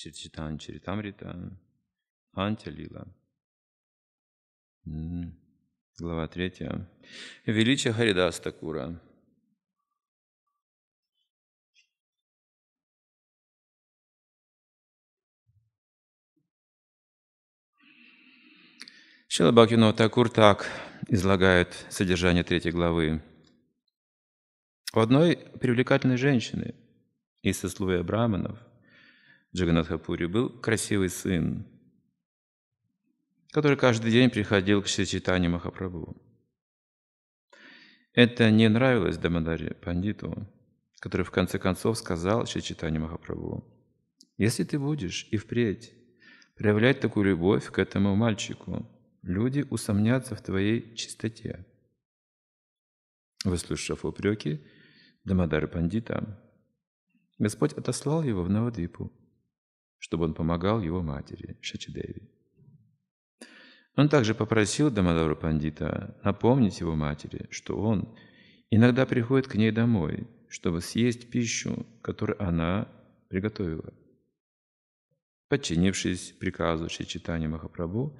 Ситчитанчаритамрита, Антилила. Глава третья. Величие Харидас Такура. Такур так излагает содержание третьей главы. У одной привлекательной женщины из сословия браманов – Джаганатхапури был красивый сын, который каждый день приходил к Шри Махапрабху. Это не нравилось Дамадаре Пандиту, который в конце концов сказал Шри Махапрабху, «Если ты будешь и впредь проявлять такую любовь к этому мальчику, люди усомнятся в твоей чистоте». Выслушав упреки Дамадары Пандита, Господь отослал его в Навадвипу, чтобы он помогал его матери, Шачидеви. Он также попросил Дамадару Пандита напомнить его матери, что он иногда приходит к ней домой, чтобы съесть пищу, которую она приготовила. Подчинившись приказу Шичитани Махапрабху,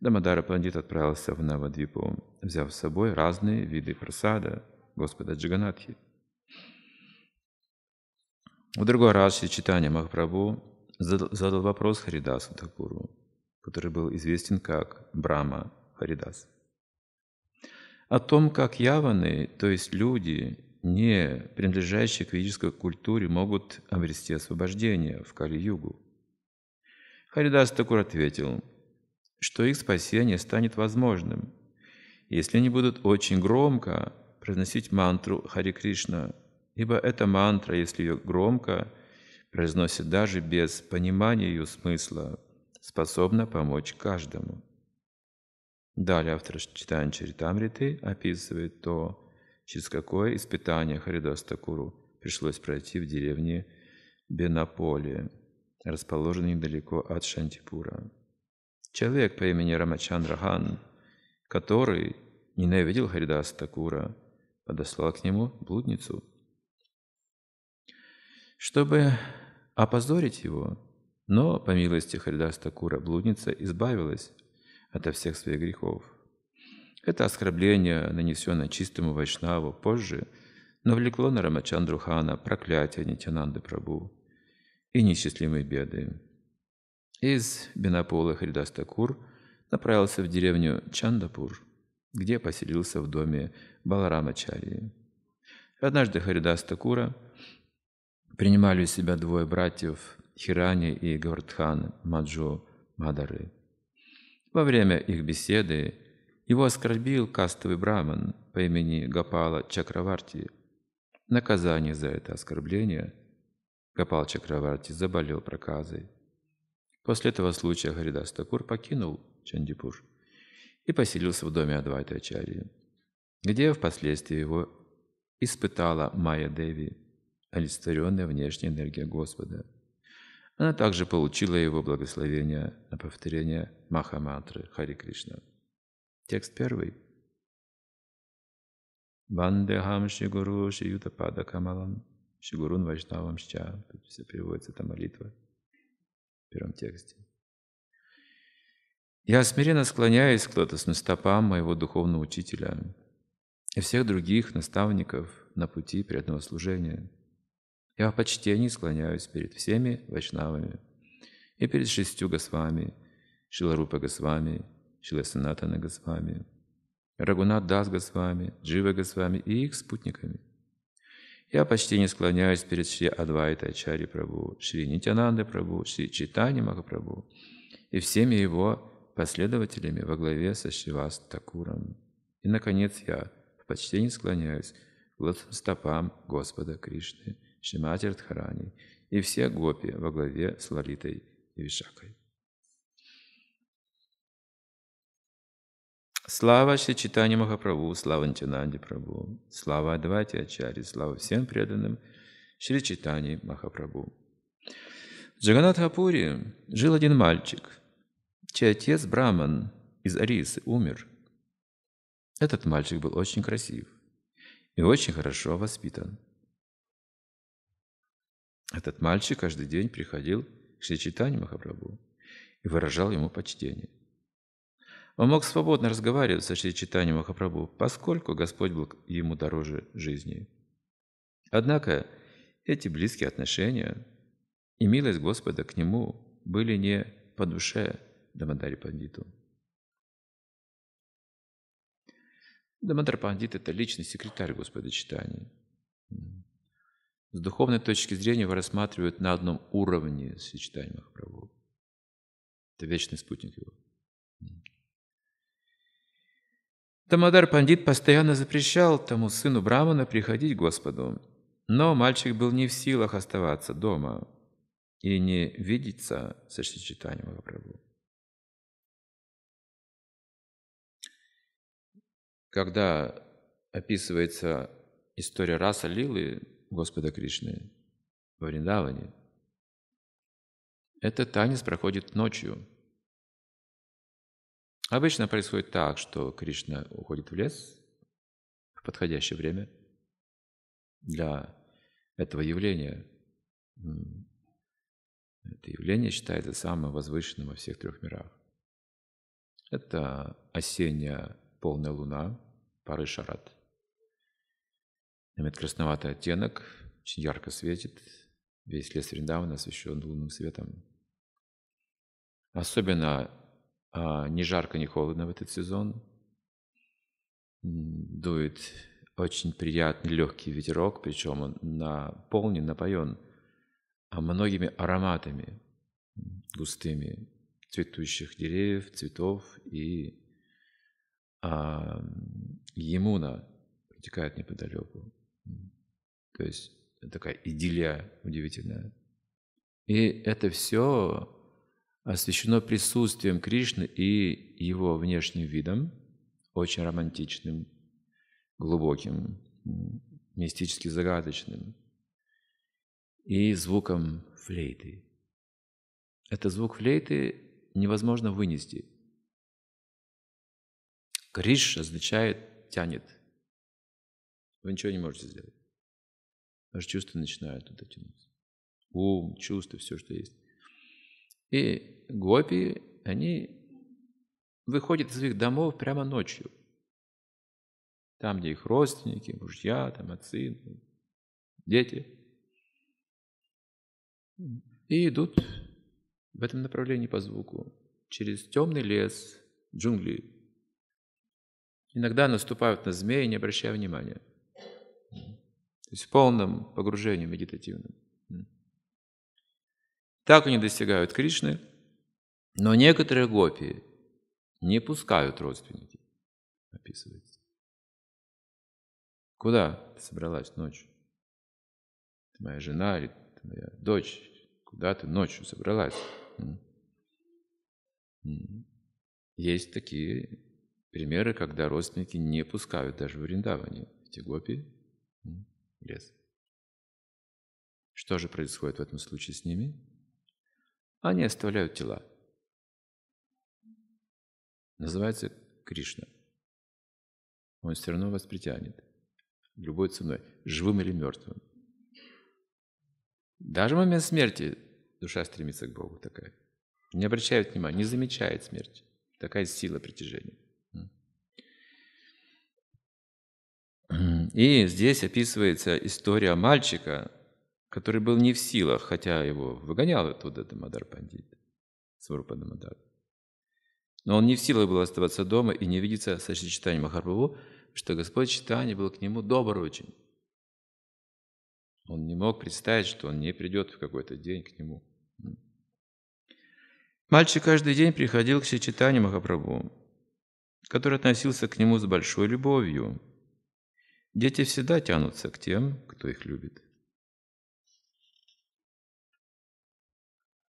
Дамадара Пандит отправился в Навадвипу, взяв с собой разные виды просада Господа Джиганатхи. В другой раз Шичитани Махапрабху задал, задал вопрос Харидасу Такуру, который был известен как Брама Харидас. О том, как яваны, то есть люди, не принадлежащие к ведической культуре, могут обрести освобождение в Кали-югу. Харидас Такур ответил, что их спасение станет возможным, если они будут очень громко произносить мантру Хари Кришна, ибо эта мантра, если ее громко произносит даже без понимания ее смысла, способна помочь каждому. Далее автор читания Чаритамриты описывает то, через какое испытание Харидас Такуру пришлось пройти в деревне Бенаполе, расположенной недалеко от Шантипура. Человек по имени Рамачандра Хан, который ненавидел Харидаса Такура, подослал к нему блудницу. Чтобы опозорить его. Но, по милости Харидастакура, блудница избавилась ото всех своих грехов. Это оскорбление, нанесенное чистому Вайшнаву позже, навлекло на Рамачандру Хана проклятие Нитянанды Прабу и несчастливые беды. Из Бенапола Харидастакур направился в деревню Чандапур, где поселился в доме Баларама Баларамачарии. Однажды Харидастакура Такура принимали у себя двое братьев Хирани и Гавардхан Маджу Мадары. Во время их беседы его оскорбил кастовый браман по имени Гапала Чакраварти. Наказание за это оскорбление Гапал Чакраварти заболел проказой. После этого случая Харидас Такур покинул Чандипур и поселился в доме Адвайта Ачарьи, где впоследствии его испытала Майя Деви олицетворенная внешняя энергия Господа. Она также получила его благословение на повторение Махамантры Хари Кришна. Текст первый. Вандехам Шигуру Шиюта Пада Камалам Шигурун Вайшнавам Ща. Все переводится это молитва в первом тексте. Я смиренно склоняюсь к лотосным стопам моего духовного учителя и всех других наставников на пути преданного служения – я в почтении склоняюсь перед всеми вайшнавами и перед шестью Госвами, Шиларупа Госвами, Шиласанатана Госвами, Рагунат Дас Госвами, Джива Госвами и их спутниками. Я почти не склоняюсь перед Шри Адвайта Ачари Прабу, Шри Нитянанда Прабу, Шри Читани Махапрабу и всеми его последователями во главе со Шивас Такуром. И, наконец, я в почтении склоняюсь к стопам Господа Кришны – Шиматер Радхарани и все гопи во главе с Лалитой и Вишакой. Слава читани Махапрабху, слава Нитянанде Прабху, слава Адвайте Ачаре, слава всем преданным Шри Читани Махапрабу. В Джаганатхапуре жил один мальчик, чей отец Браман из Арисы умер. Этот мальчик был очень красив и очень хорошо воспитан. Этот мальчик каждый день приходил к Шичитане Махапрабху и выражал ему почтение. Он мог свободно разговаривать со Шичитани Махапрабху, поскольку Господь был ему дороже жизни. Однако эти близкие отношения и милость Господа к нему были не по душе Дамадари Пандиту. Дамадар Пандит – это личный секретарь Господа Читания. С духовной точки зрения его рассматривают на одном уровне с сочетанием Махапрабху. Это вечный спутник его. Тамадар Пандит постоянно запрещал тому сыну Брамана приходить к Господу, но мальчик был не в силах оставаться дома и не видеться со сочетанием Махапрабху. Когда описывается история раса Лилы, Господа Кришны в Вриндаване. Этот танец проходит ночью. Обычно происходит так, что Кришна уходит в лес в подходящее время для этого явления. Это явление считается самым возвышенным во всех трех мирах. Это осенняя полная луна, пары шарат – Имеет красноватый оттенок, очень ярко светит. Весь лес Риндавана освещен лунным светом. Особенно а, не жарко, не холодно в этот сезон. Дует очень приятный легкий ветерок, причем он наполнен, напоен а, многими ароматами густыми цветущих деревьев, цветов и а, емуна протекает неподалеку. То есть такая идиллия удивительная. И это все освещено присутствием Кришны и его внешним видом, очень романтичным, глубоким, мистически загадочным, и звуком флейты. Этот звук флейты невозможно вынести. Криш означает «тянет». Вы ничего не можете сделать. Аж чувства начинают туда тянуться. Ум, чувства, все, что есть. И гопи, они выходят из своих домов прямо ночью. Там, где их родственники, мужья, там отцы, дети. И идут в этом направлении по звуку. Через темный лес, джунгли. Иногда наступают на змеи, не обращая внимания. То есть в полном погружении медитативном. Так они достигают Кришны, но некоторые Гопи не пускают родственники, описывается. Куда ты собралась ночью? Ты моя жена или ты моя дочь? Куда ты ночью собралась? Есть такие примеры, когда родственники не пускают даже в арендование эти Гопи лес. Что же происходит в этом случае с ними? Они оставляют тела. Называется Кришна. Он все равно вас притянет. Любой ценой. Живым или мертвым. Даже в момент смерти душа стремится к Богу такая. Не обращает внимания, не замечает смерти. Такая сила притяжения. И здесь описывается история мальчика, который был не в силах, хотя его выгонял оттуда Дамадар Пандит, Сварупа Дамадар. Но он не в силах был оставаться дома и не видеться со Читанием Махарпрабху, что Господь Читание был к нему добр очень. Он не мог представить, что он не придет в какой-то день к нему. Мальчик каждый день приходил к Сичитане Махапрабху, который относился к нему с большой любовью. Дети всегда тянутся к тем, кто их любит.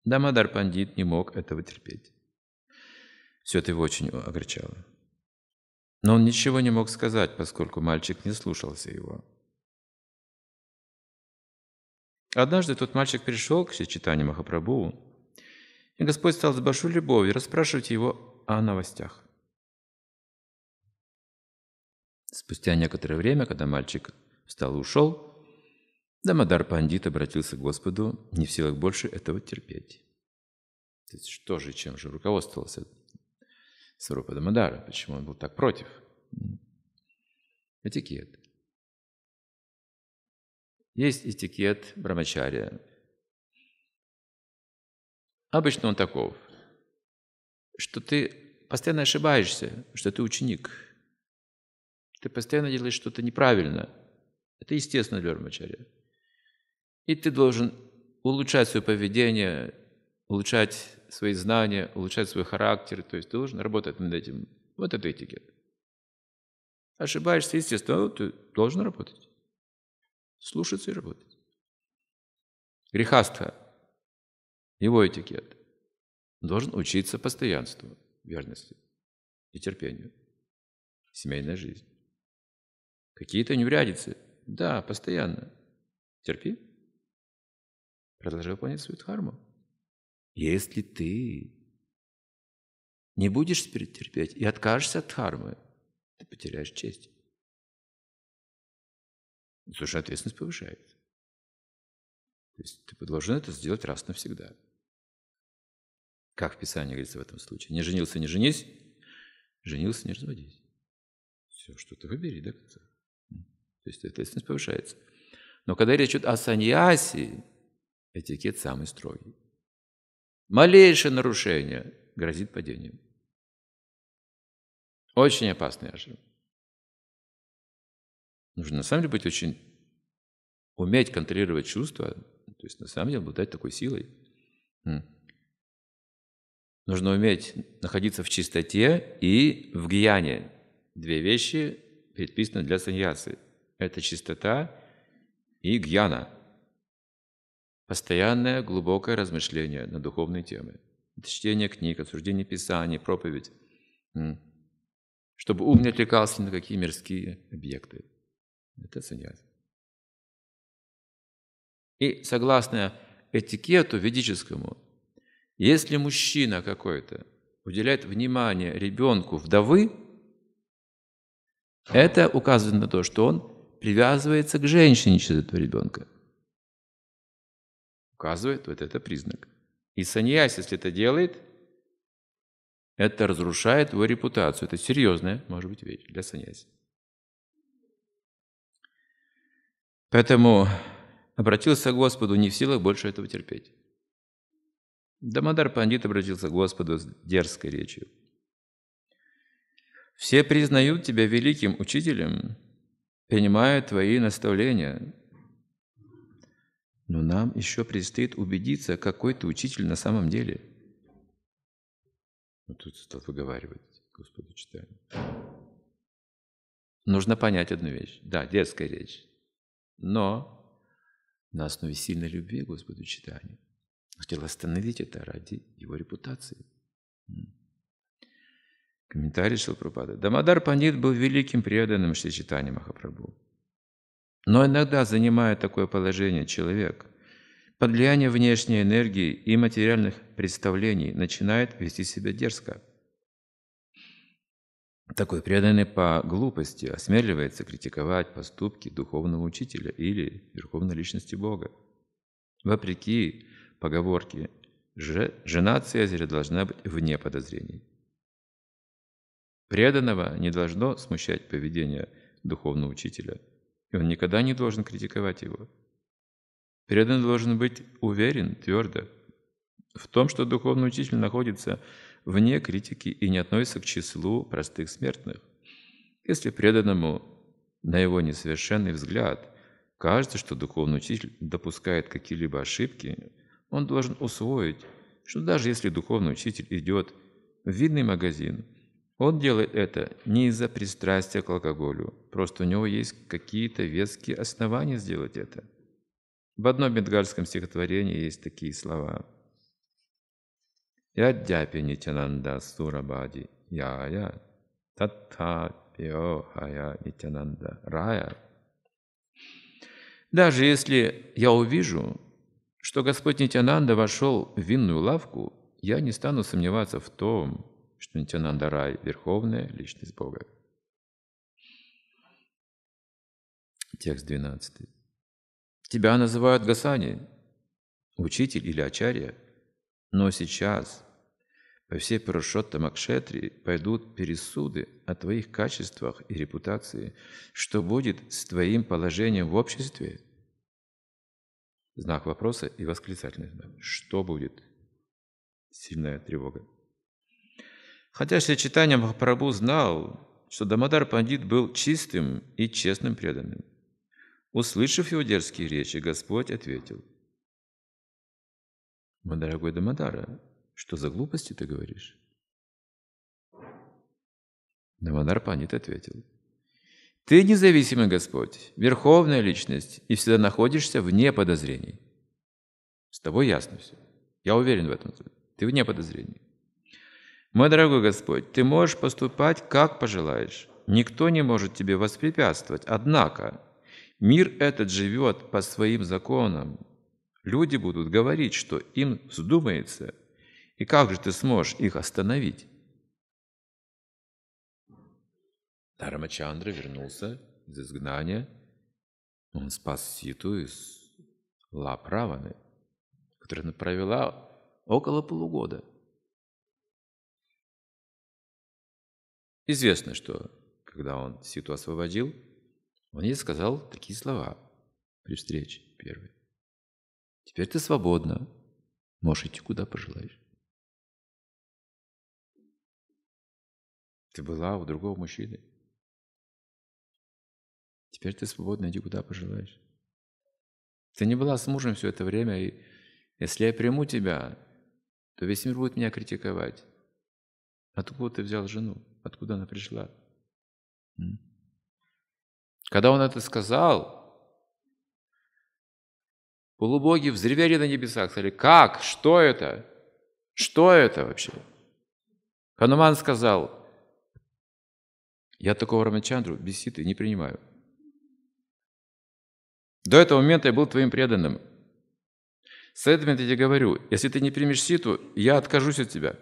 Дамадар Пандит не мог этого терпеть. Все это его очень огорчало. Но он ничего не мог сказать, поскольку мальчик не слушался его. Однажды тот мальчик пришел к сочетанию Махапрабху, и Господь стал с большой любовью расспрашивать его о новостях. Спустя некоторое время, когда мальчик встал и ушел, Дамадар Пандит обратился к Господу, не в силах больше этого терпеть. То есть что же, чем же руководствовался Сарупа Дамадара? Почему он был так против? Этикет. Есть этикет брамачария. Обычно он таков, что ты постоянно ошибаешься, что ты ученик – ты постоянно делаешь что-то неправильно. Это естественно для Рамачарья. И ты должен улучшать свое поведение, улучшать свои знания, улучшать свой характер. То есть ты должен работать над этим. Вот это этикет. Ошибаешься, естественно, ты должен работать. Слушаться и работать. Грехаства. Его этикет. должен учиться постоянству, верности и терпению. Семейная жизнь. Какие-то неурядицы. Да, постоянно. Терпи. Продолжай выполнять планет Свитхарму. Если ты не будешь теперь терпеть и откажешься от дхармы, ты потеряешь честь. Слушай, ответственность повышается. То есть ты должен это сделать раз навсегда. Как в Писании говорится в этом случае? Не женился, не женись, женился, не разводись. Все, что ты выбери до конца. То есть ответственность повышается. Но когда речь идет о саньясе, этикет самый строгий. Малейшее нарушение грозит падением. Очень опасная ошибка. Нужно на самом деле быть очень... Уметь контролировать чувства, то есть на самом деле обладать такой силой. Нужно уметь находиться в чистоте и в гьяне. Две вещи предписаны для саньясы это чистота и гьяна. Постоянное глубокое размышление на духовные темы. Чтение книг, обсуждение Писаний, проповедь. Чтобы ум не отвлекался на какие мирские объекты. Это саньяс. И согласно этикету ведическому, если мужчина какой-то уделяет внимание ребенку вдовы, это указывает на то, что он привязывается к женщине через этого ребенка. Указывает, вот это признак. И саньяс, если это делает, это разрушает его репутацию. Это серьезная, может быть, вещь для саньяси. Поэтому обратился к Господу не в силах больше этого терпеть. Дамадар Пандит обратился к Господу с дерзкой речью. «Все признают тебя великим учителем, принимаю твои наставления. Но нам еще предстоит убедиться, какой ты учитель на самом деле. Вот ну, тут стал выговаривать Господу читание. Нужно понять одну вещь. Да, детская речь. Но на основе сильной любви Господу читания. Хотел остановить это ради его репутации. Комментарий Шилпрапада. Дамадар Пандит был великим преданным Шичитани Махапрабху. Но иногда, занимая такое положение, человек под влиянием внешней энергии и материальных представлений начинает вести себя дерзко. Такой преданный по глупости осмеливается критиковать поступки духовного учителя или верховной личности Бога. Вопреки поговорке жена зря должна быть вне подозрений». Преданного не должно смущать поведение духовного учителя, и он никогда не должен критиковать его. Преданный должен быть уверен твердо в том, что духовный учитель находится вне критики и не относится к числу простых смертных. Если преданному на его несовершенный взгляд кажется, что духовный учитель допускает какие-либо ошибки, он должен усвоить, что даже если духовный учитель идет в видный магазин – он делает это не из-за пристрастия к алкоголю, просто у него есть какие-то веские основания сделать это. В одном бенгальском стихотворении есть такие слова. «Ядяпи нитянанда сурабади яя, татта пио хая нитянанда рая». Даже если я увижу, что Господь Нитянанда вошел в винную лавку, я не стану сомневаться в том, что Нитянанда Рай – верховная личность Бога. Текст 12. Тебя называют Гасани, учитель или ачарья, но сейчас по всей Пурушотта Макшетри пойдут пересуды о твоих качествах и репутации. Что будет с твоим положением в обществе? Знак вопроса и восклицательный знак. Что будет? Сильная тревога. Хотя Шри Читания Махапрабху знал, что Дамадар Пандит был чистым и честным преданным. Услышав его дерзкие речи, Господь ответил. «Мой дорогой Дамадара, что за глупости ты говоришь?» Дамадар Пандит ответил. «Ты независимый Господь, верховная личность, и всегда находишься вне подозрений. С тобой ясно все. Я уверен в этом. Ты вне подозрений. Мой дорогой Господь, ты можешь поступать, как пожелаешь. Никто не может тебе воспрепятствовать. Однако, мир этот живет по своим законам. Люди будут говорить, что им вздумается. И как же ты сможешь их остановить? Дармачандра вернулся из изгнания. Он спас Ситу из лап Раваны, которая она провела около полугода – Известно, что, когда он Ситу освободил, он ей сказал такие слова при встрече первой. «Теперь ты свободна, можешь идти куда пожелаешь». Ты была у другого мужчины. Теперь ты свободна, иди куда пожелаешь. Ты не была с мужем все это время, и если я приму тебя, то весь мир будет меня критиковать. Откуда ты взял жену? откуда она пришла. Когда он это сказал, полубоги взревели на небесах, сказали, как, что это, что это вообще? Хануман сказал, я такого Рамачандру беситы не принимаю. До этого момента я был твоим преданным. С этого момента я тебе говорю, если ты не примешь ситу, я откажусь от тебя.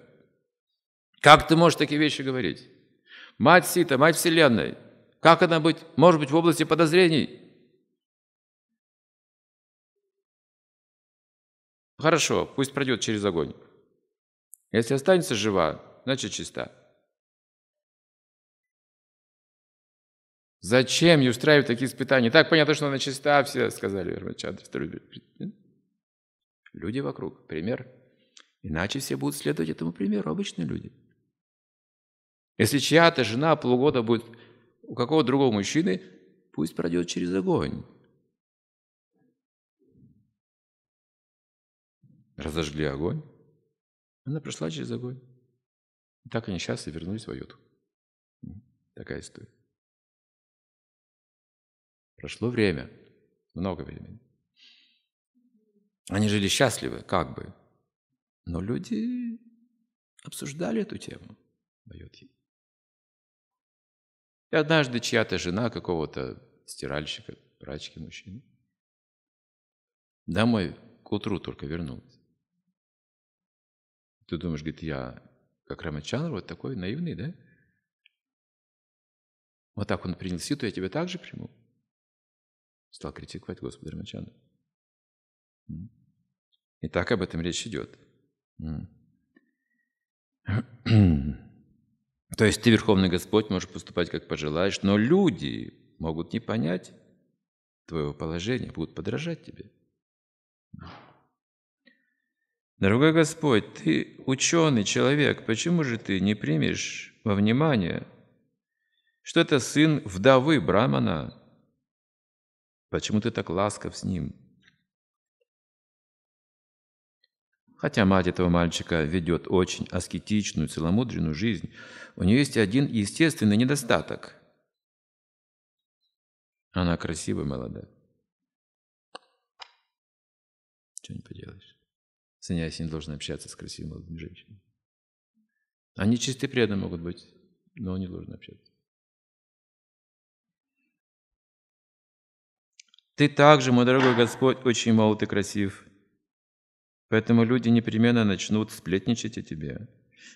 Как ты можешь такие вещи говорить? Мать Сита, мать Вселенной! Как она быть, может быть, в области подозрений?» «Хорошо, пусть пройдет через огонь. Если останется жива, значит чиста». Зачем ей устраивать такие испытания? Так понятно, что она чиста, все сказали Вермачандре. Э? Люди вокруг, пример. Иначе все будут следовать этому примеру, обычные люди. Если чья-то жена полгода будет у какого другого мужчины, пусть пройдет через огонь. Разожгли огонь. Она прошла через огонь. так они счастливы вернулись в Айоту. Такая история. Прошло время. Много времени. Они жили счастливы, как бы. Но люди обсуждали эту тему. Дает ей. И однажды чья-то жена какого-то стиральщика, прачки мужчины, домой к утру только вернулась. Ты думаешь, говорит, я как Рамачан, вот такой наивный, да? Вот так он принял ситу, я тебя также приму. Стал критиковать Господа Рамачанду. И так об этом речь идет. То есть ты, Верховный Господь, можешь поступать, как пожелаешь, но люди могут не понять твоего положения, будут подражать тебе. Дорогой Господь, ты ученый человек, почему же ты не примешь во внимание, что это сын вдовы Брамана? Почему ты так ласков с ним? Хотя мать этого мальчика ведет очень аскетичную, целомудренную жизнь, у нее есть один естественный недостаток. Она красивая, молодая. Что не поделаешь. Саньяси не должен общаться с красивыми молодыми женщинами. Они чисты преданно могут быть, но не должен общаться. Ты также, мой дорогой Господь, очень молод и красив. Поэтому люди непременно начнут сплетничать о тебе.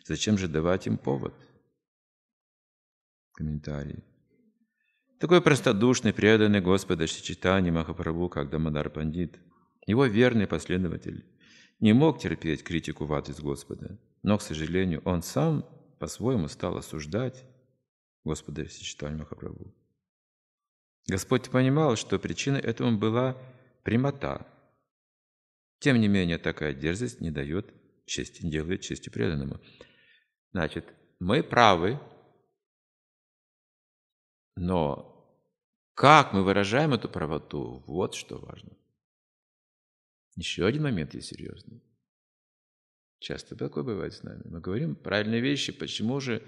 Зачем же давать им повод? Комментарий. Такой простодушный, преданный Господа Шичитани Махапрабху, как Дамадар Пандит, его верный последователь, не мог терпеть критику в адрес Господа, но, к сожалению, он сам по-своему стал осуждать Господа Шичитани Махапрабху. Господь понимал, что причиной этому была прямота, тем не менее, такая дерзость не дает чести, не делает чести преданному. Значит, мы правы, но как мы выражаем эту правоту, вот что важно. Еще один момент есть серьезный. Часто такое бывает с нами. Мы говорим правильные вещи, почему же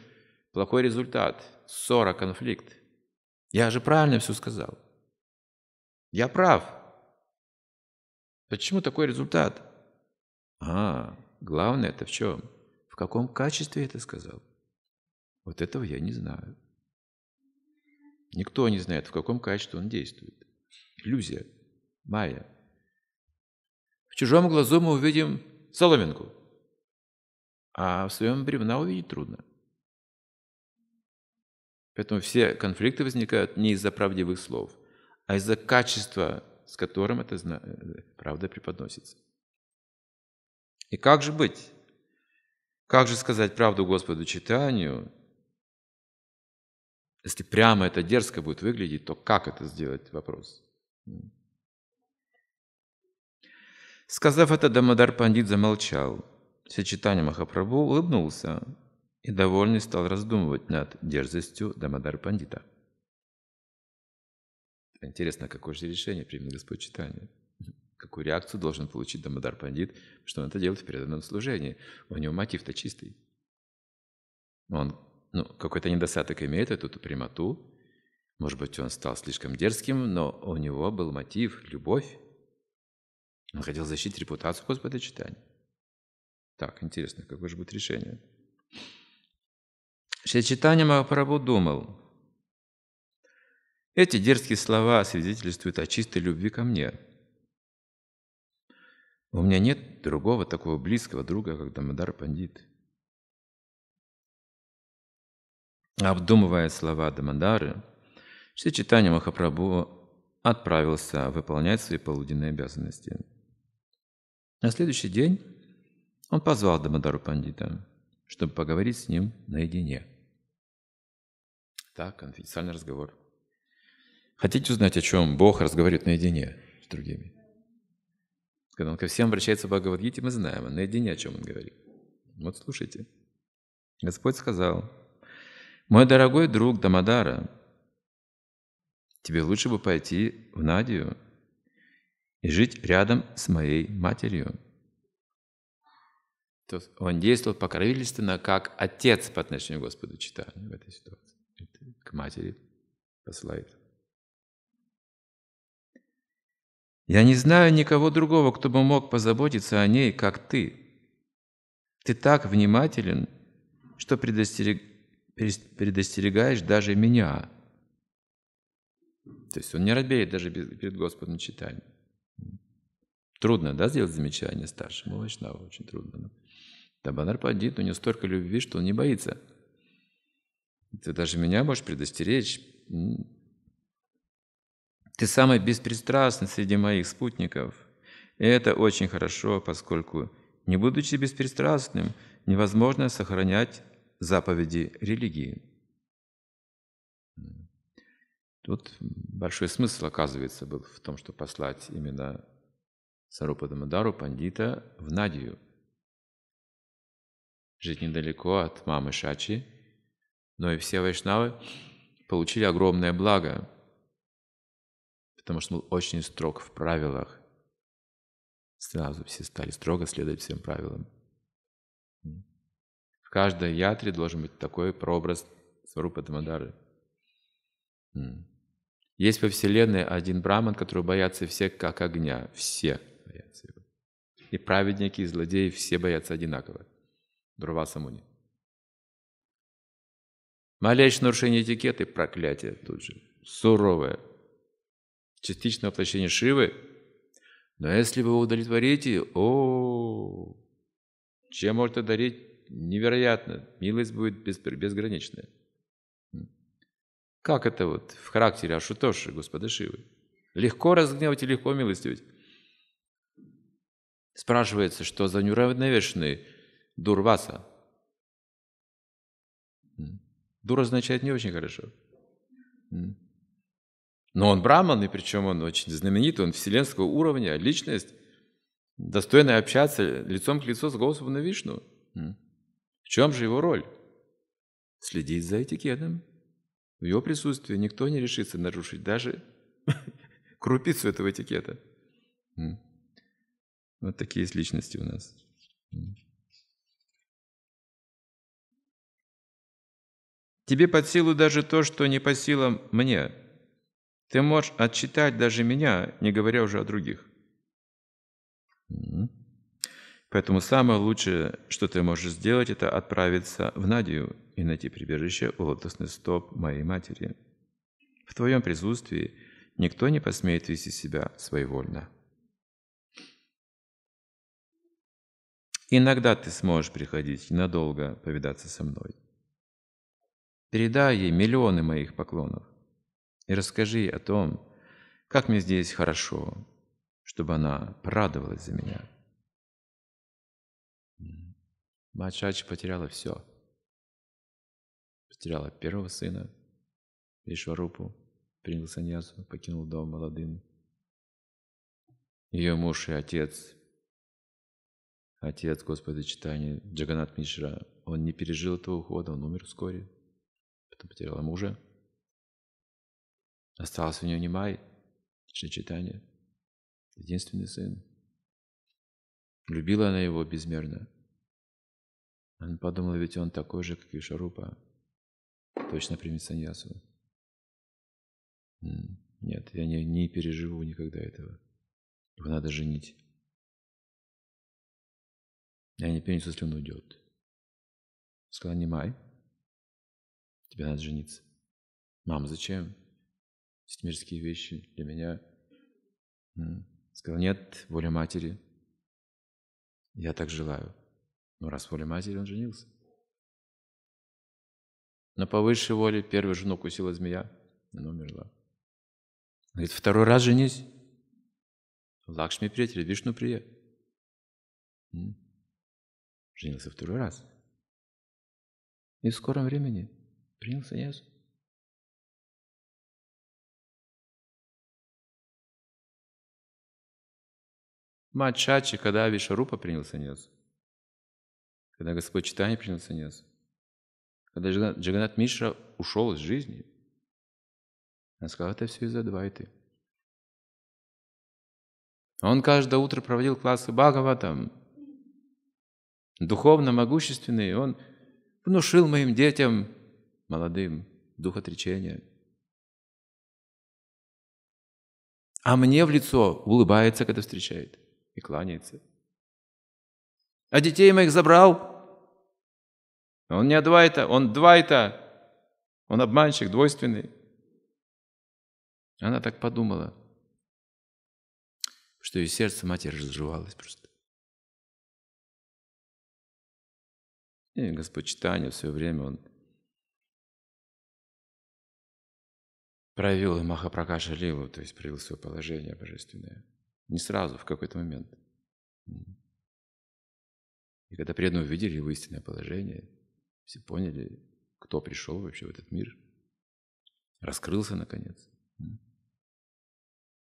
плохой результат, ссора, конфликт. Я же правильно все сказал. Я прав. Почему такой результат? А, главное это в чем? В каком качестве это сказал? Вот этого я не знаю. Никто не знает, в каком качестве он действует. Иллюзия, майя. В чужом глазу мы увидим соломинку, а в своем бревна увидеть трудно. Поэтому все конфликты возникают не из-за правдивых слов, а из-за качества с которым эта э, правда преподносится. И как же быть? Как же сказать правду Господу читанию? Если прямо это дерзко будет выглядеть, то как это сделать? Вопрос. Сказав это, Дамадар Пандит замолчал. Сочетание Махапрабху улыбнулся и довольный стал раздумывать над дерзостью Дамадар Пандита. Интересно, какое же решение примет Господь читание? Какую реакцию должен получить Дамадар Пандит, что он это делает в преданном служении? У него мотив-то чистый. Он ну, какой-то недостаток имеет, эту прямоту. Может быть, он стал слишком дерзким, но у него был мотив – любовь. Он хотел защитить репутацию Господа читания. Так, интересно, какое же будет решение? Шри Читания Махапрабху думал – эти дерзкие слова свидетельствуют о чистой любви ко мне. У меня нет другого такого близкого друга, как Дамадар Пандит. Обдумывая слова Дамадары, Шри Читания Махапрабху отправился выполнять свои полуденные обязанности. На следующий день он позвал Дамадару Пандита, чтобы поговорить с ним наедине. Так, конфиденциальный разговор. Хотите узнать, о чем Бог разговаривает наедине с другими? Когда он ко всем обращается в Бхагавадгите, мы знаем, а наедине о чем он говорит. Вот слушайте. Господь сказал, «Мой дорогой друг Дамадара, тебе лучше бы пойти в Надию и жить рядом с моей матерью». То есть он действовал покровительственно, как отец по отношению к Господу читания в этой ситуации. Это к матери посылает Я не знаю никого другого, кто бы мог позаботиться о ней, как ты. Ты так внимателен, что предостерег... предостерегаешь даже меня. То есть он не робеет даже перед Господом читать. Трудно, да, сделать замечание старшему Вайшнаву? Очень трудно. Табанар Пандит, у него столько любви, что он не боится. Ты даже меня можешь предостеречь. Ты самый беспристрастный среди моих спутников. И это очень хорошо, поскольку, не будучи беспристрастным, невозможно сохранять заповеди религии. Тут большой смысл, оказывается, был в том, что послать именно Сарупа Дамадару, пандита, в Надию. Жить недалеко от мамы Шачи, но и все вайшнавы получили огромное благо – потому что он ну, очень строг в правилах. Сразу все стали строго следовать всем правилам. В каждой ятре должен быть такой прообраз Сварупа Дамадары. Есть во Вселенной один браман, который боятся всех как огня. Все боятся его. И праведники, и злодеи все боятся одинаково. Друва самуни. Малейшее нарушение этикеты – проклятие тут же. Суровое частичное воплощение Шивы. Но если вы его удовлетворите, о, -о, -о чем может одарить невероятно, милость будет безграничная. Как это вот в характере Ашутоши, Господа Шивы? Легко разгневать и легко милостивить. Спрашивается, что за неуравновешенный дурваса? Дур означает не очень хорошо. Но он браман, и причем он очень знаменит, он вселенского уровня, личность, достойная общаться лицом к лицу с Господом Вишну. В чем же его роль? Следить за этикетом. В его присутствии никто не решится нарушить даже крупицу этого этикета. Вот такие есть личности у нас. Тебе под силу даже то, что не по силам мне – ты можешь отчитать даже меня, не говоря уже о других. Поэтому самое лучшее, что ты можешь сделать, это отправиться в Надию и найти прибежище у лотосных стоп моей матери. В твоем присутствии никто не посмеет вести себя своевольно. Иногда ты сможешь приходить надолго повидаться со мной. Передай ей миллионы моих поклонов и расскажи о том, как мне здесь хорошо, чтобы она порадовалась за меня. Мачачи потеряла все. Потеряла первого сына, Вишварупу, принял саньясу, покинул дом молодым. Ее муж и отец, отец Господа Читания, Джаганат Мишра, он не пережил этого ухода, он умер вскоре. Потом потеряла мужа. Осталось в нем Нимай, Шичитания, единственный сын. Любила она его безмерно. Она подумала, ведь он такой же, как и Шарупа. Точно примет саньясу. Нет, я не, не переживу никогда этого. Его надо женить. Я не перенесу, если он уйдет. Сказала, не май. Тебе надо жениться. Мама, зачем? есть мирские вещи для меня. Сказал, нет, воля матери. Я так желаю. Но раз воля матери, он женился. На по высшей воле первую жену кусила змея, она умерла. Говорит, второй раз женись. Лакшми приятель, Вишну прия. Женился второй раз. И в скором времени принял саньясу. Мачачи, когда Вишарупа принял саньяс, когда Господь Читани принял саньяс, когда Джаганат Миша ушел из жизни, она сказала, это все из-за Двайты. Он каждое утро проводил классы Бхагаватам, духовно могущественный, он внушил моим детям, молодым, дух отречения. А мне в лицо улыбается, когда встречает – и кланяется. «А детей моих забрал?» «Он не Адвайта, он Двайта! Он обманщик, двойственный!» Она так подумала, что ее сердце матери разжевалось просто. И Господь Читания в свое время, он проявил Махапракаша Лилу, то есть проявил свое положение божественное – не сразу, в какой-то момент. И когда преданного увидели его истинное положение, все поняли, кто пришел вообще в этот мир, раскрылся наконец.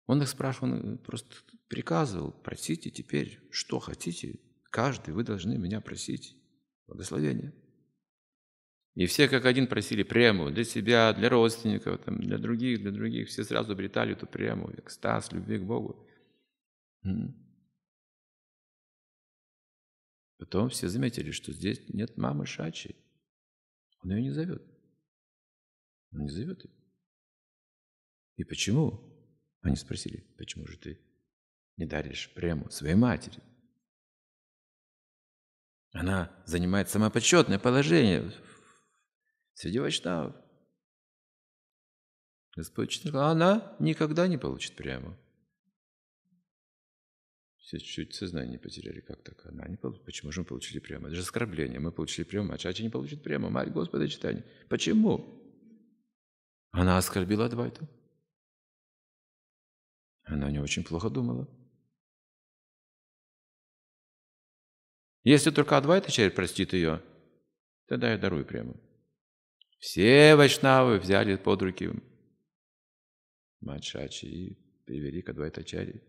Он их спрашивал, он э, просто приказывал, просите теперь, что хотите, каждый вы должны меня просить благословения. И все как один просили прему для себя, для родственников, там, для других, для других. Все сразу обретали эту прему, экстаз, любви к Богу. Потом все заметили, что здесь нет мамы Шачи. Он ее не зовет. Он не зовет ее. И почему? Они спросили, почему же ты не даришь прему своей матери? Она занимает самопочетное положение среди вайшнавов. Господь читал, она никогда не получит прямо. Все чуть-чуть сознание потеряли. Как так? Она не получила. Почему же мы получили прямо? Это же оскорбление. Мы получили прямо, а Чача не получит прямо. Мать Господа читание Почему? Она оскорбила Адвайту. Она о нем очень плохо думала. Если только Адвайта Адвайтачарь простит ее, тогда я дарую прямо. Все вайшнавы взяли под руки Мачачи и привели к Адвайта Адвайтачаре.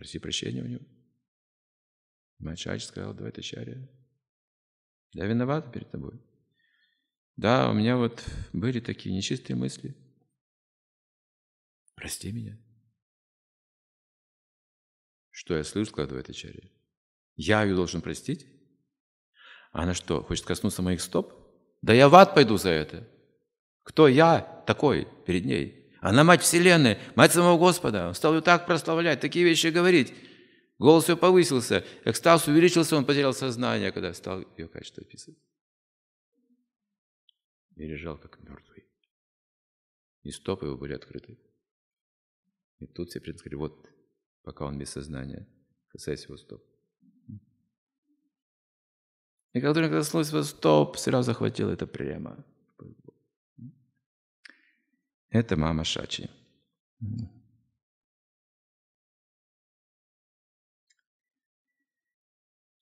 проси прощения у него. Мачач сказал, давай тащаря. Я виноват перед тобой. Да, у меня вот были такие нечистые мысли. Прости меня. Что я слышу, сказал Двайтачарья? Я ее должен простить? Она что, хочет коснуться моих стоп? Да я в ад пойду за это. Кто я такой перед ней? Она мать вселенной, мать самого Господа. Он стал ее так прославлять, такие вещи говорить. Голос ее повысился, экстаз увеличился, он потерял сознание, когда стал ее качество описывать. И лежал как мертвый. И стопы его были открыты. И тут все предсказали, вот, пока он без сознания, касаясь его стоп. И как только коснулся его стоп, сразу захватил это прямо. Это мама Шачи.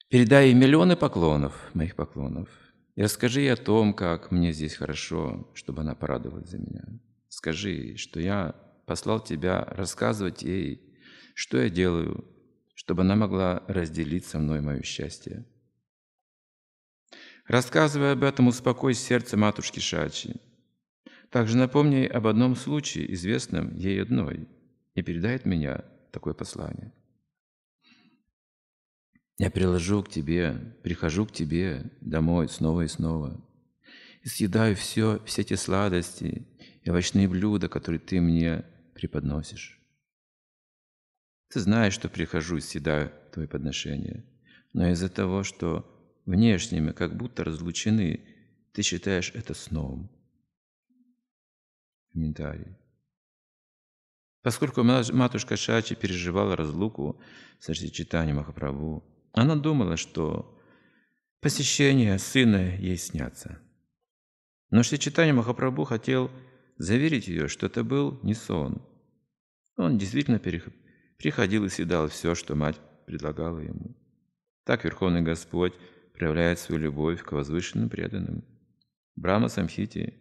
Передай ей миллионы поклонов, моих поклонов, и расскажи ей о том, как мне здесь хорошо, чтобы она порадовалась за меня. Скажи ей, что я послал тебя рассказывать ей, что я делаю, чтобы она могла разделить со мной мое счастье. Рассказывая об этом, успокой сердце матушки Шачи – также напомни об одном случае, известном ей одной, и передает меня такое послание. Я приложу к тебе, прихожу к тебе домой снова и снова, и съедаю все, все эти сладости и овощные блюда, которые ты мне преподносишь. Ты знаешь, что прихожу и съедаю твои подношения, но из-за того, что внешне мы как будто разлучены, ты считаешь это сном комментарий. Поскольку матушка Шачи переживала разлуку с Арсичитани Махапрабху, она думала, что посещение сына ей снятся. Но Шичитани Махапрабху хотел заверить ее, что это был не сон. Он действительно приходил и съедал все, что мать предлагала ему. Так Верховный Господь проявляет свою любовь к возвышенным преданным. Брама Самхити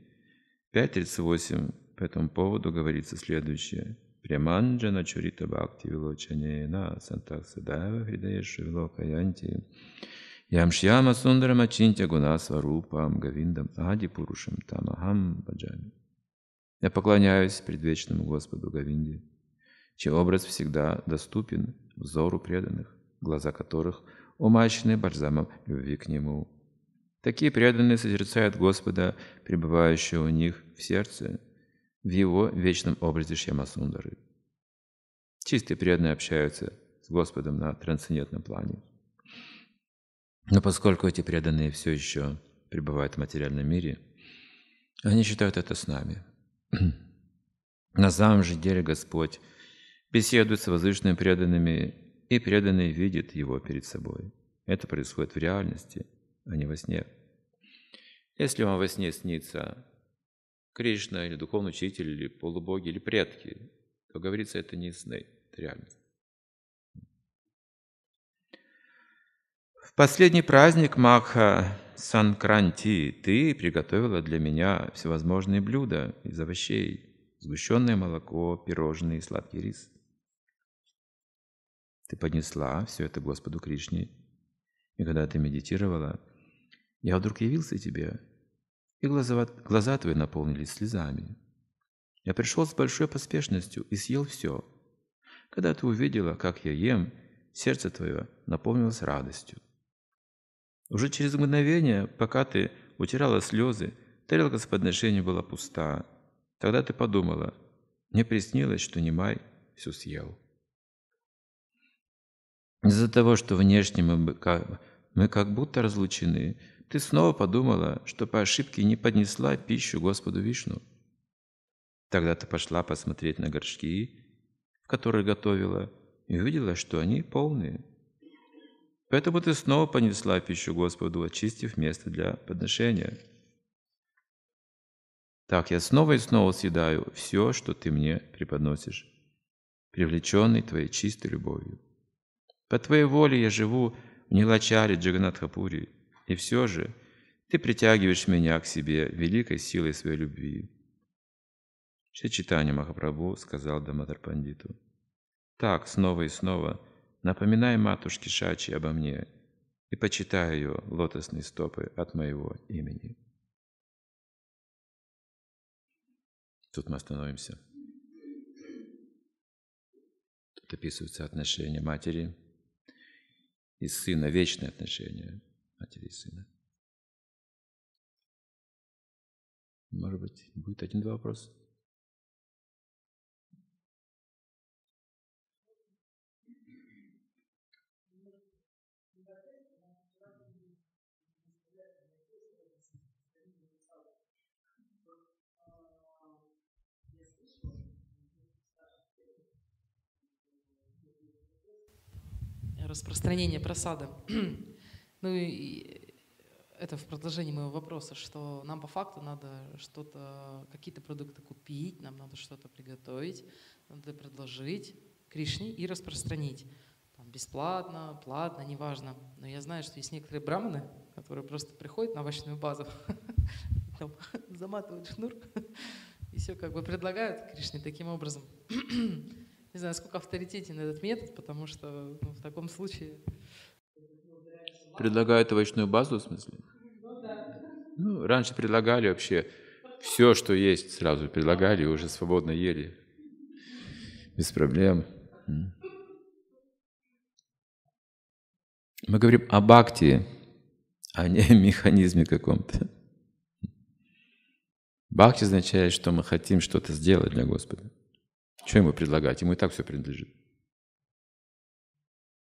5.38 по этому поводу говорится следующее. Пряманджана чурита бхакти вилочанена сантакса дайва хридаешу вилокаянти. Ямшьяма сундарам ачинтя гунасварупам гавиндам ади пурушам тамахам баджами. Я поклоняюсь предвечному Господу Гавинде, чей образ всегда доступен взору преданных, глаза которых умащены бальзамом любви к Нему. Такие преданные созерцают Господа, пребывающего у них в сердце, в его вечном образе Шьямасундарой. Чистые преданные общаются с Господом на трансцендентном плане. Но поскольку эти преданные все еще пребывают в материальном мире, они считают это с нами. На самом же деле Господь беседует с возвышенными преданными, и преданные видят Его перед собой. Это происходит в реальности, а не во сне. Если вам во сне снится Кришна или духовный учитель, или полубоги, или предки, то говорится, это не сны, это реальность. В последний праздник Маха Санкранти ты приготовила для меня всевозможные блюда из овощей, сгущенное молоко, пирожные и сладкий рис. Ты поднесла все это Господу Кришне, и когда ты медитировала, я вдруг явился тебе и глаза, глаза твои наполнились слезами. Я пришел с большой поспешностью и съел все. Когда ты увидела, как я ем, сердце твое наполнилось радостью. Уже через мгновение, пока ты утирала слезы, тарелка с подношением была пуста. Тогда ты подумала, мне приснилось, что Немай все съел. Из-за того, что внешне мы, мы как будто разлучены, ты снова подумала, что по ошибке не поднесла пищу Господу Вишну. Тогда ты пошла посмотреть на горшки, в которые готовила, и увидела, что они полные. Поэтому ты снова понесла пищу Господу, очистив место для подношения. Так я снова и снова съедаю все, что ты мне преподносишь, привлеченный твоей чистой любовью. По твоей воле я живу в Нилачаре Джаганатхапури. И все же ты притягиваешь меня к себе великой силой своей любви. читания Махапрабху сказал Даматар Пандиту. Так, снова и снова, напоминай матушке Шачи обо мне и почитай ее лотосные стопы от моего имени. Тут мы остановимся. Тут описываются отношения матери и сына, вечные отношения – матери и сына. Может быть, будет один-два вопроса? распространение просада. Ну и это в продолжении моего вопроса, что нам по факту надо что-то, какие-то продукты купить, нам надо что-то приготовить, надо предложить Кришне и распространить. Там, бесплатно, платно, неважно. Но я знаю, что есть некоторые браманы, которые просто приходят на овощную базу, там, заматывают шнур и все как бы предлагают Кришне таким образом. Не знаю, сколько авторитетен этот метод, потому что ну, в таком случае Предлагают овощную базу, в смысле? Ну, раньше предлагали вообще все, что есть, сразу предлагали, уже свободно ели. Без проблем. Мы говорим о бхакти, а не о механизме каком-то. Бхакти означает, что мы хотим что-то сделать для Господа. Что ему предлагать? Ему и так все принадлежит.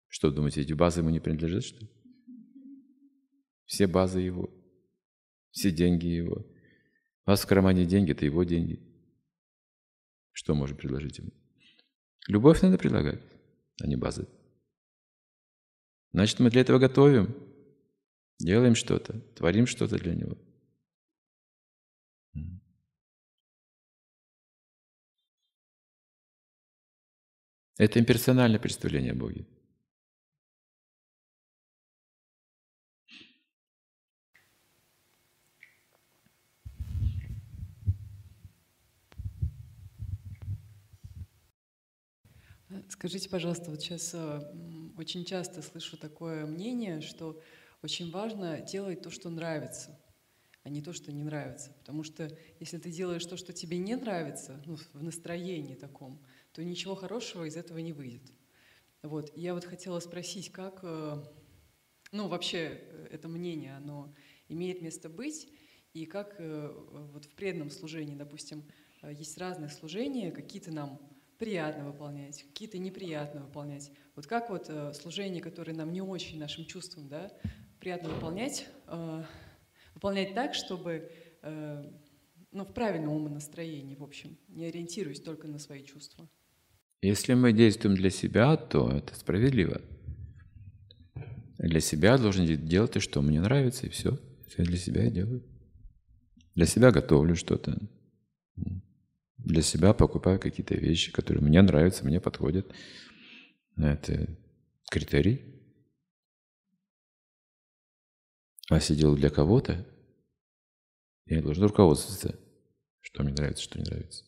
Что, думаете, эти базы ему не принадлежат, что ли? Все базы его, все деньги его. У а вас в кармане деньги, это его деньги. Что можем предложить ему? Любовь надо предлагать, а не базы. Значит, мы для этого готовим, делаем что-то, творим что-то для него. Это имперсональное представление о Боге. Скажите, пожалуйста, вот сейчас а, очень часто слышу такое мнение, что очень важно делать то, что нравится, а не то, что не нравится. Потому что если ты делаешь то, что тебе не нравится, ну, в настроении таком, то ничего хорошего из этого не выйдет. Вот. Я вот хотела спросить, как, а, ну, вообще э, это мнение, оно имеет место быть, и как э, вот в преданном служении, допустим, а, есть разные служения, какие-то нам приятно выполнять, какие-то неприятно выполнять. Вот как вот э, служение, которое нам не очень нашим чувствам, да, приятно выполнять, э, выполнять так, чтобы э, ну, в правильном умонастроении, в общем, не ориентируясь только на свои чувства. Если мы действуем для себя, то это справедливо. Для себя должен делать то, что мне нравится, и все. Все для себя я делаю. Для себя готовлю что-то для себя покупаю какие-то вещи, которые мне нравятся, мне подходят. Это критерий. А сидел для кого-то, я должен руководствоваться, что мне нравится, что не нравится.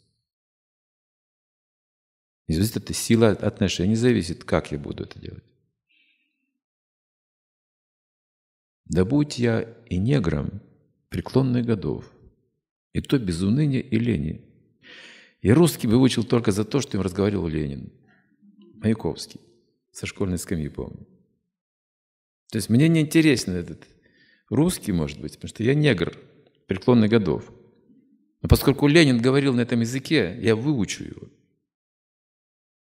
И зависит от сила отношений, зависит, как я буду это делать. Да будь я и негром преклонных годов, и то без уныния и лени, и русский выучил только за то, что им разговаривал Ленин. Маяковский. Со школьной скамьи помню. То есть мне не интересен этот русский, может быть, потому что я негр преклонных годов. Но поскольку Ленин говорил на этом языке, я выучу его.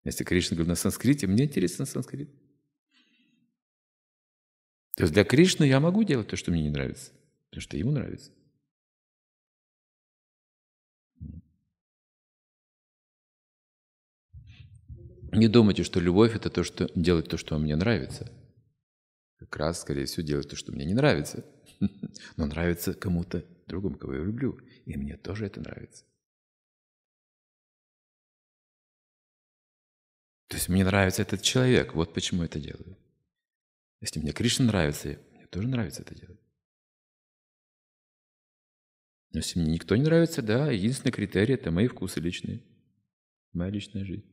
Если Кришна говорит на санскрите, мне интересен санскрит. То есть для Кришны я могу делать то, что мне не нравится, потому что ему нравится. Не думайте, что любовь – это то, что делать то, что мне нравится. Как раз, скорее всего, делать то, что мне не нравится. Но нравится кому-то другому, кого я люблю. И мне тоже это нравится. То есть мне нравится этот человек, вот почему я это делаю. Если мне Кришна нравится, мне тоже нравится это делать. Но если мне никто не нравится, да, единственный критерий – это мои вкусы личные, моя личная жизнь.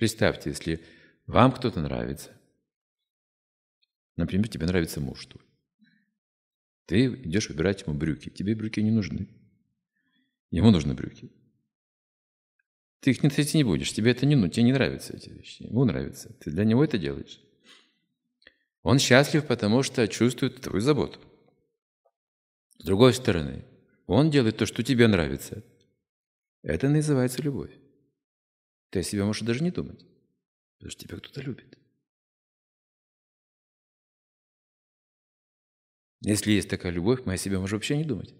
Представьте, если вам кто-то нравится, например, тебе нравится муж твой, ты идешь выбирать ему брюки, тебе брюки не нужны, ему нужны брюки. Ты их не носить не будешь, тебе это не, ну, тебе не нравятся эти вещи, ему нравится, ты для него это делаешь. Он счастлив, потому что чувствует твою заботу. С другой стороны, он делает то, что тебе нравится. Это называется любовь. Ты о себе можешь даже не думать, потому что тебя кто-то любит. Если есть такая любовь, мы о себе можем вообще не думать.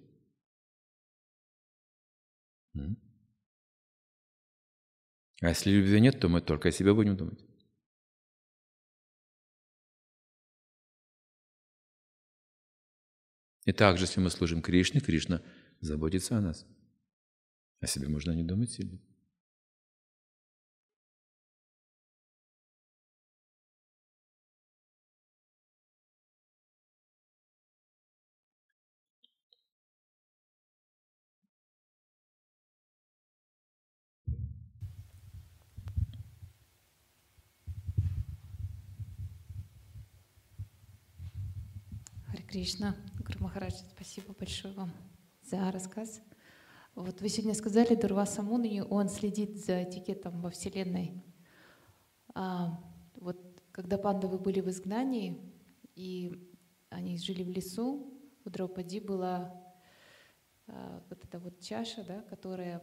А если любви нет, то мы только о себе будем думать. И также, если мы служим Кришне, Кришна заботится о нас. О себе можно не думать сильно. Кришна. Гуру Махарадж, спасибо большое вам за рассказ. Вот вы сегодня сказали, Дурваса Муни, он следит за этикетом во Вселенной. А, вот когда пандавы были в изгнании, и они жили в лесу, у Драупади была а, вот эта вот чаша, да, которая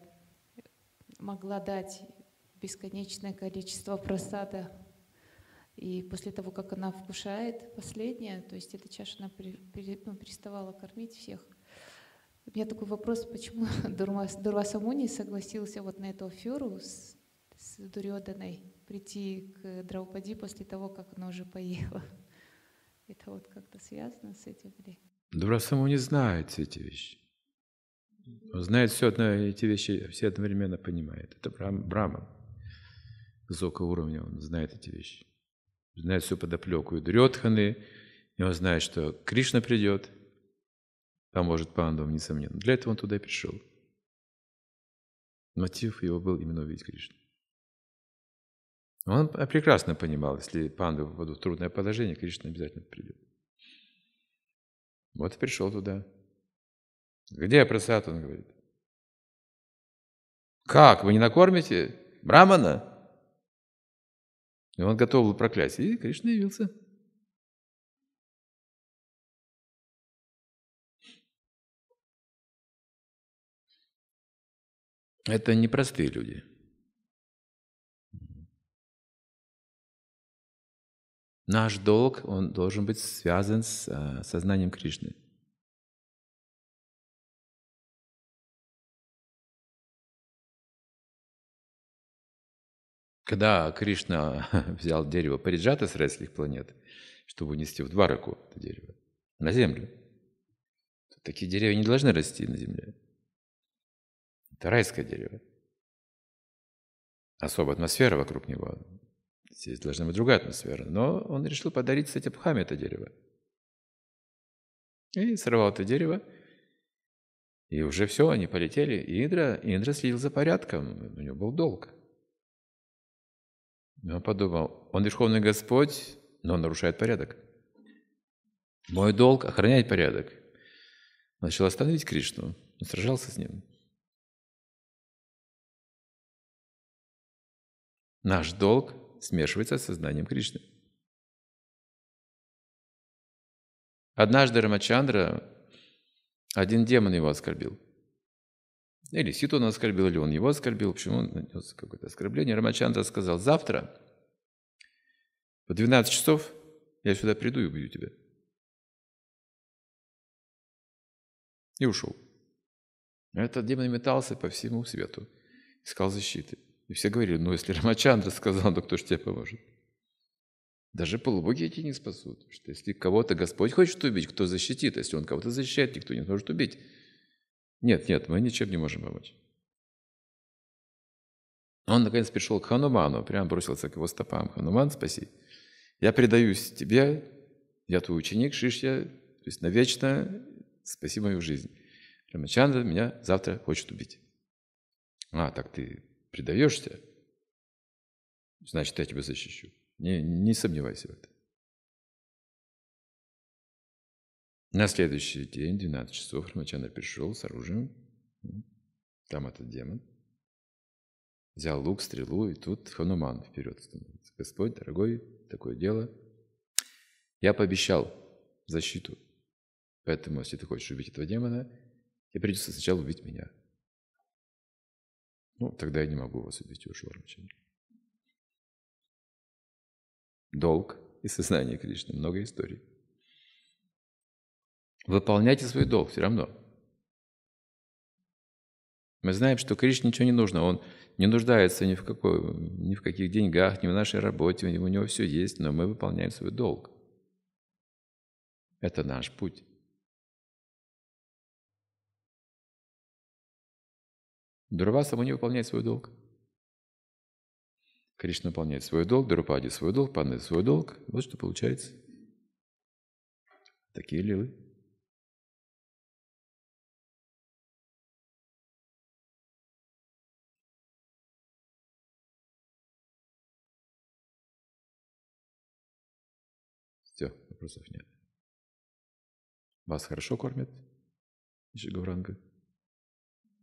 могла дать бесконечное количество просада и после того, как она вкушает последнее, то есть эта чаша, она ну, переставала кормить всех. У меня такой вопрос, почему Дурваса Муни согласился вот на эту аферу с, с Дурьоданой прийти к Драупади после того, как она уже поела? Это вот как-то связано с этим Дурваса Муни знает все эти вещи. Он знает все одно, эти вещи все одновременно понимает. Это Брахман. Зока уровня, он знает эти вещи знает всю подоплеку и Дурьотханы, и он знает, что Кришна придет, поможет пандам, несомненно. Для этого он туда и пришел. Мотив его был именно увидеть Кришну. Он прекрасно понимал, если панды попадут в трудное положение, Кришна обязательно придет. Вот и пришел туда. Где просад, он говорит. Как, вы не накормите брамана? И он готов был проклясть. И Кришна явился. Это непростые люди. Наш долг, он должен быть связан с э, сознанием Кришны. Когда Кришна взял дерево Париджата с райских планет, чтобы унести в Двараку это дерево, на землю, такие деревья не должны расти на земле. Это райское дерево. Особая атмосфера вокруг него. Здесь должна быть другая атмосфера. Но он решил подарить Сатябхаме это дерево. И сорвал это дерево. И уже все, они полетели. И Индра, Индра следил за порядком. У него был долг. Я подумал, он Верховный Господь, но он нарушает порядок. Мой долг – охранять порядок. Начал остановить Кришну, он сражался с ним. Наш долг смешивается с сознанием Кришны. Однажды Рамачандра, один демон его оскорбил – или Ситу он оскорбил, или он его оскорбил. В общем, он нанес какое-то оскорбление. Рамачандра сказал, завтра в 12 часов я сюда приду и убью тебя. И ушел. Этот демон метался по всему свету, искал защиты. И все говорили, ну если Рамачандра сказал, то кто же тебе поможет? Даже полубоги эти не спасут. что если кого-то Господь хочет убить, кто защитит? Если он кого-то защищает, никто не сможет убить. Нет, нет, мы ничем не можем помочь. Он, наконец, пришел к Хануману, прямо бросился к его стопам. Хануман, спаси. Я предаюсь тебе, я твой ученик, Шишья, то есть навечно спаси мою жизнь. Рамачандра меня завтра хочет убить. А, так ты предаешься? Значит, я тебя защищу. Не, не сомневайся в этом. На следующий день, 12 часов, Рамачандра пришел с оружием. Там этот демон. Взял лук, стрелу, и тут Хануман вперед становится. Господь, дорогой, такое дело. Я пообещал защиту. Поэтому, если ты хочешь убить этого демона, тебе придется сначала убить меня. Ну, тогда я не могу вас убить, ушел Рамачандра. Долг и сознание Кришны. Много историй. Выполняйте свой долг все равно. Мы знаем, что Кришне ничего не нужно. Он не нуждается ни в, какой, ни в каких деньгах, ни в нашей работе. У него все есть, но мы выполняем свой долг. Это наш путь. Дурваса не выполняет свой долг. Кришна выполняет свой долг, Друпади свой долг, Панды свой долг. Вот что получается. Такие лилы. вопросов нет. Вас хорошо кормят? Ишигавранга?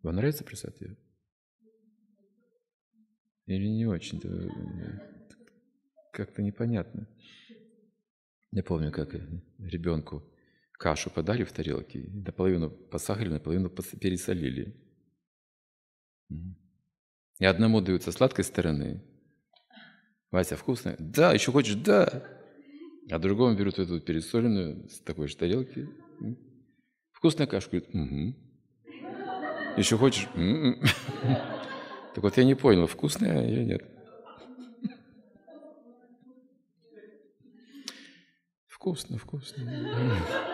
Вам нравится просатья? Или не очень? Как-то непонятно. Я помню, как ребенку кашу подали в тарелке, наполовину посахарили, наполовину пересолили. И одному дают со сладкой стороны. Вася, вкусно? Да, еще хочешь? Да. А другому берут эту пересоленную с такой же тарелки. Вкусная кашка. Говорит, угу. Еще хочешь? М -м -м. Так вот я не понял, вкусная или нет. Вкусно, вкусно.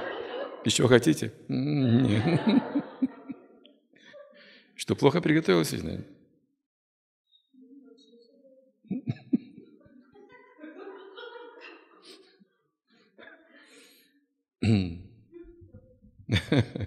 Еще хотите? Нет. Что, плохо приготовилась, наверное? 嗯，呵 呵